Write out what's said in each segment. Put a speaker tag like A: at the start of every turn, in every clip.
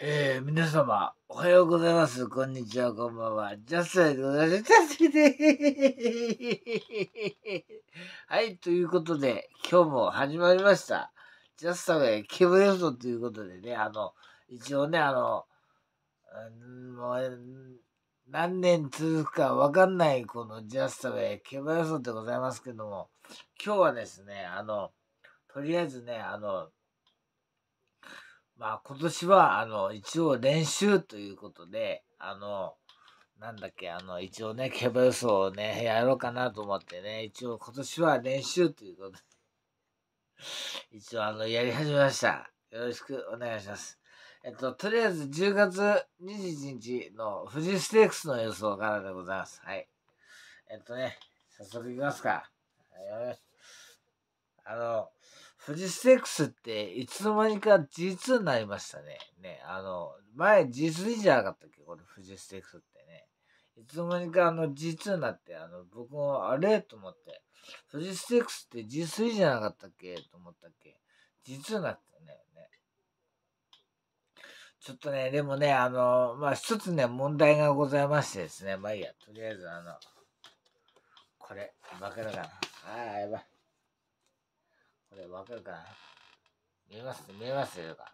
A: えー、皆様、おはようございます。こんにちは、こんばんは。ジャスラでございます。ジャスではい、ということで、今日も始まりました。ジャスライケブ予想ということでね、あの、一応ね、あの、うんもう、何年続くかわかんないこのジャストで競馬予想でございますけども、今日はですね、あの、とりあえずね、あの、まあ、今年は、あの、一応練習ということで、あの、なんだっけ、あの、一応ね、競馬予想をね、やろうかなと思ってね、一応今年は練習ということで、一応あの、やり始めました。よろしくお願いします。えっと、とりあえず10月21日の富士ステークスの予想からでございます。はい。えっとね、早速いきますか。はい、しあの、富士ステックスっていつの間にか G2 になりましたね。ね、あの、前 G3 じゃなかったっけこれ富士ステックスってね。いつの間にかあの G2 になって、あの、僕もあれと思って、富士ステックスって G3 じゃなかったっけと思ったっけ ?G2 になったね。ねちょっとね、でもね、あの、まあ、一つね、問題がございましてですね。まあいいや、とりあえずあの、これ、わカだから。ああ、やばい。これわかるかな見えます見えますか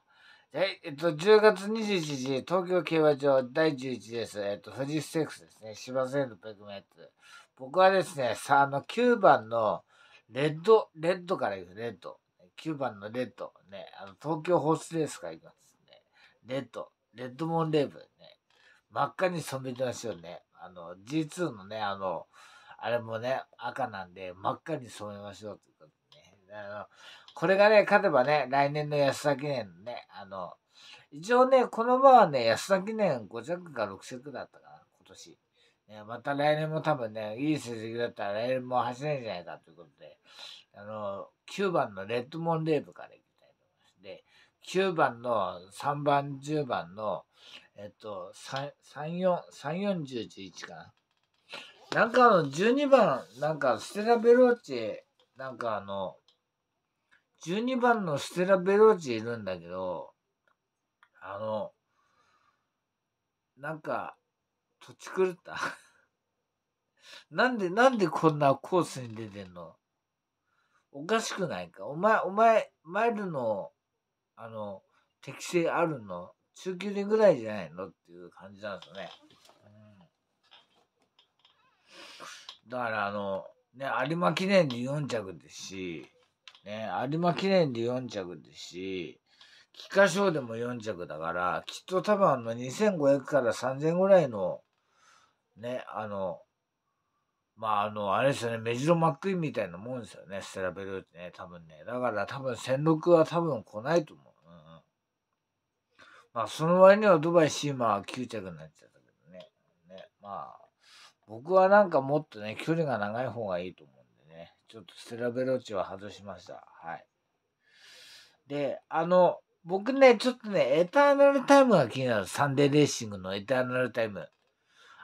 A: はい、えっと、10月21日、東京競馬場第11です。えっと、フジステークスですね。芝生のペグメット。僕はですね、さあの、9番のレッド、レッドからいく、レッド。9番のレッド。ね、あの、東京ホースレースからいきますね。レッド。レッドモンレーブね。真っ赤に染めてますよね。あの、G2 のね、あの、あれもね、赤なんで、真っ赤に染めましょうあの、これがね、勝てばね、来年の安田記念ね、あの、一応ね、この場はね、安田記念5着か6着だったかな、今年。ね、また来年も多分ね、いい成績だったら来年も走れるんじゃないかということで、あの、9番のレッドモンレーブからいきたいと思います。で、9番の3番、10番の、えっと、3、4、3、4、1 1かな。なんかあの、12番、なんか、ステラ・ベローチェ、なんかあの、12番のステラ・ベローチいるんだけど、あの、なんか、土地狂った。なんで、なんでこんなコースに出てんのおかしくないかお前、お前、マイルの、あの、適性あるの中級でぐらいじゃないのっていう感じなんですね。うん、だからあの、ね、有馬記念で4着ですし、ね、有馬記念で4着ですし、菊花賞でも4着だから、きっと多分あの2500から3000ぐらいの、ね、あの、まああの、あれですよね、メジロマックインみたいなもんですよね、ステラベルーってね、多分ね。だから多分戦六は多分来ないと思う。うん、うん、まあその割にはドバイシーマーは9着になっちゃったけどね。ね、まあ、僕はなんかもっとね、距離が長い方がいいと思う。ちょっとセラベローチは外しました。はい。で、あの、僕ね、ちょっとね、エターナルタイムが気になる。サンデーレーシングのエターナルタイム。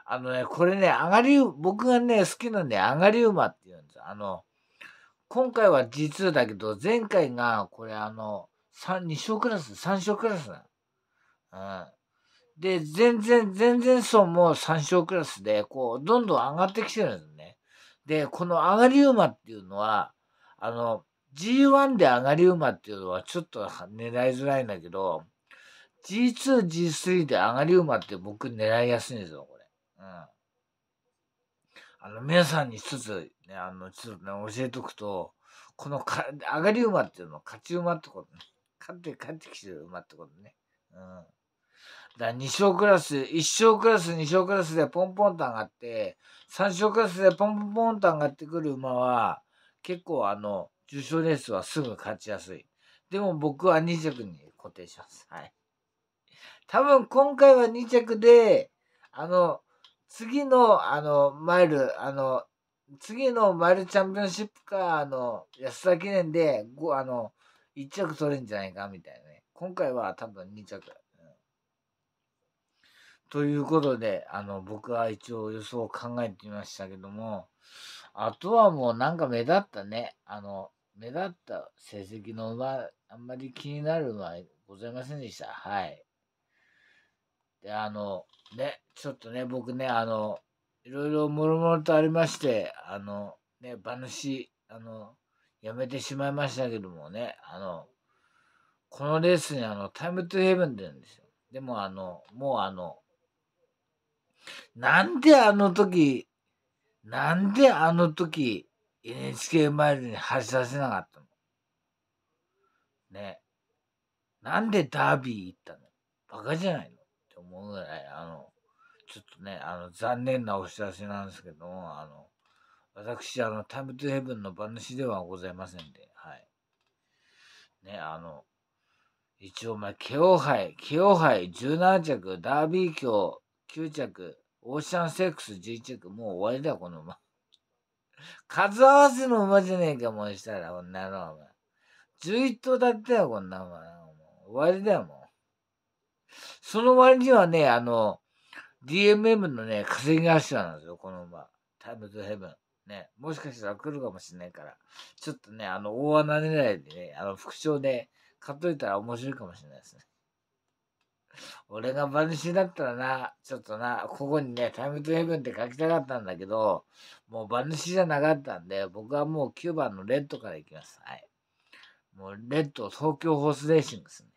A: あのね、これね、上がり、僕がね、好きなんで、上がり馬って言うんです。あの、今回は G2 だけど、前回が、これあの、3、2勝クラス、3勝クラスな。うん。で、全然、全然層も3勝クラスで、こう、どんどん上がってきてるんですね。で、この上がり馬っていうのは、あの、G1 で上がり馬っていうのはちょっと狙いづらいんだけど、G2、G3 で上がり馬って僕狙いやすいんですよ、これ。うん。あの、皆さんに一つ、ね、あの、ちょっとね、教えとくと、このか、上がり馬っていうのは勝ち馬ってことね。勝って、勝ってきてる馬ってことね。うん。だ2章クラス、1章クラス、2章クラスでポンポンと上がって、3章クラスでポンポンポンと上がってくる馬は、結構あの、重賞レースはすぐ勝ちやすい。でも僕は2着に固定します。はい。多分今回は2着で、あの、次の、あの、マイル、あの、次のマイルチャンピオンシップか、あの、安田記念で、あの、1着取れるんじゃないか、みたいなね。今回は多分2着。ということで、あの、僕は一応予想を考えてみましたけども、あとはもうなんか目立ったね、あの、目立った成績の馬、あんまり気になる馬はございませんでした。はい。で、あの、ね、ちょっとね、僕ね、あの、いろいろもろもろとありまして、あの、ね、馬主、あの、やめてしまいましたけどもね、あの、このレースにあの、タイムトゥヘブンって言うんですよ。でもあの、もうあの、なんであの時、なんであの時 NHK マイルに走らせなかったのね。なんでダービー行ったのバカじゃないのって思うぐらい、あの、ちょっとね、あの、残念なお知らせなんですけども、あの、私、あの、タイムトゥヘブンの馬主ではございませんで、はい。ね、あの、一応、まあ、慶応杯、慶応杯17着、ダービー卿、9着、オーシャンセックス11着、もう終わりだ、この馬。数合わせの馬じゃねえか、もうしたら、んなの前。11頭だっだよ、こんな馬。終わりだよ、もう。その割にはね、あの、DMM のね、稼ぎ者なんですよ、この馬。タイムズヘブン。ね、もしかしたら来るかもしれないから、ちょっとね、あの、大穴狙いでね、あの、副賞で買っといたら面白いかもしれないですね。俺が馬主だったらな、ちょっとな、ここにね、タイムトゥヘブンって書きたかったんだけど、もう馬主じゃなかったんで、僕はもう9番のレッドからいきます。はい。もうレッド、東京ホースレーシングですね。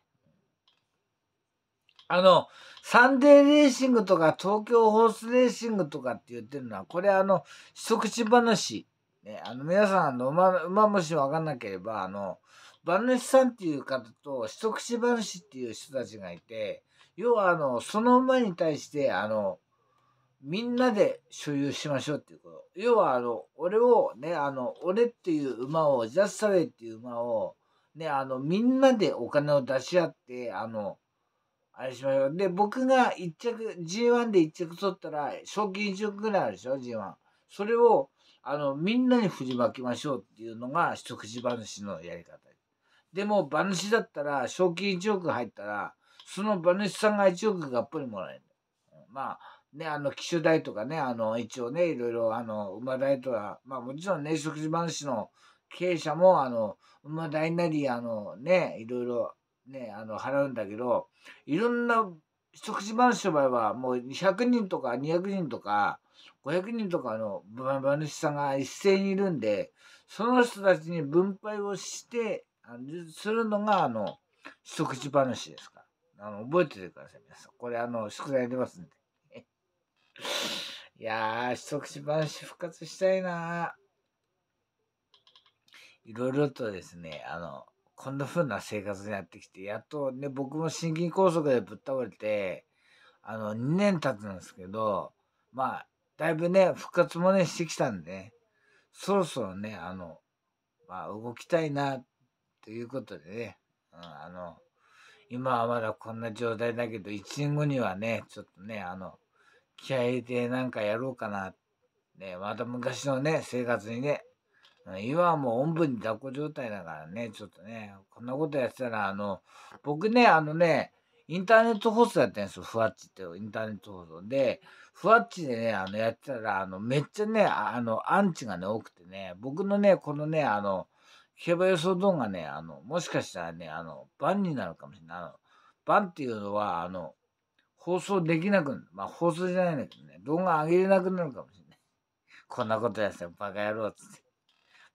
A: あの、サンデーレーシングとか東京ホースレーシングとかって言ってるのは、これあの、一口話。ね、あの、皆さん、あの、馬、馬もしわかんなければ、あの、馬主さんっていう方と、一口馬主っていう人たちがいて、要はあのその馬に対してあのみんなで所有しましょうっていうこと要はあの俺をねあの俺っていう馬をジャスサウェイっていう馬をねあのみんなでお金を出し合ってあのあれしましょうで僕が1着 G1 で1着取ったら賞金1億ぐらいあるでしょ G1 それをあのみんなに振りまきましょうっていうのが一口話のやり方でも馬主だったら賞金1億入ったらその馬主さんが1億がっぽりもらえる。まあね、あの機種代とかねあの一応ねいろいろあの馬代とか、まあ、もちろんね食事馬主の経営者もあの馬代なりあのねいろいろねあの払うんだけどいろんな食事馬主の場合はもう100人とか200人とか500人とかの馬主さんが一斉にいるんでその人たちに分配をしてするのがあの食事馬ですから。あの、覚えててください、皆さん。これ、あの、宿題出ますんで。いやー、一口話復活したいなー。いろいろとですね、あの、こんな風な生活になってきて、やっとね、僕も心筋梗塞でぶっ倒れて、あの、2年経つんですけど、まあ、だいぶね、復活もね、してきたんで、ね、そろそろね、あの、まあ、動きたいな、ということでね、うん、あの、今はまだこんな状態だけど、1年後にはね、ちょっとね、あの、気合入れてなんかやろうかな。ね、また昔のね、生活にね、今はもうおんぶに抱っこ状態だからね、ちょっとね、こんなことやってたら、あの、僕ね、あのね、インターネット放送やってんですよ、ふわっちって、インターネット放送で、ふわっちでね、あの、やってたら、あの、めっちゃね、あの、アンチがね、多くてね、僕のね、このね、あの、競馬予想動画ね、あの、もしかしたらね、あの、バンになるかもしれない。あの、バンっていうのは、あの、放送できなくまあ放送じゃないんだけどね、動画上げれなくなるかもしれない。こんなことやってバカ野郎っつって。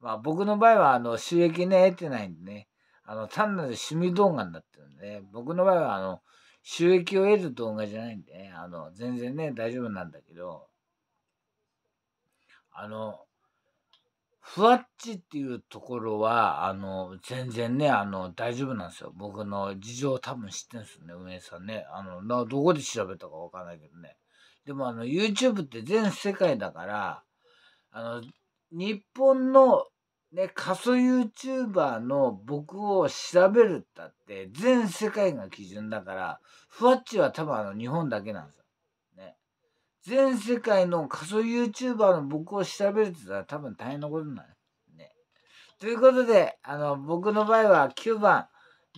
A: まあ僕の場合は、あの、収益ね、得てないんでね、あの、単なる趣味動画になってるんで、ね、僕の場合は、あの、収益を得る動画じゃないんでね、あの、全然ね、大丈夫なんだけど、あの、ふわっちっていうところは、あの、全然ね、あの、大丈夫なんですよ。僕の事情多分知ってんすよね、運営さんね。あの、どこで調べたかわかんないけどね。でも、あの、YouTube って全世界だから、あの、日本のね、仮想 YouTuber の僕を調べるったって、全世界が基準だから、ふわっちは多分あの、日本だけなんですよ。全世界の仮想 YouTuber の僕を調べるって言ったら多分大変なことになる。ね。ということで、あの、僕の場合は9番、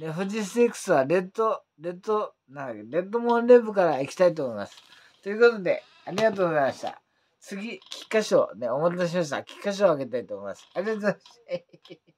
A: ね、富士クスはレッド、レッド、なんだっけ、レッドモンレブから行きたいと思います。ということで、ありがとうございました。次、菊花賞、ね、お待たせしました。菊花賞をあげたいと思います。ありがとうございました。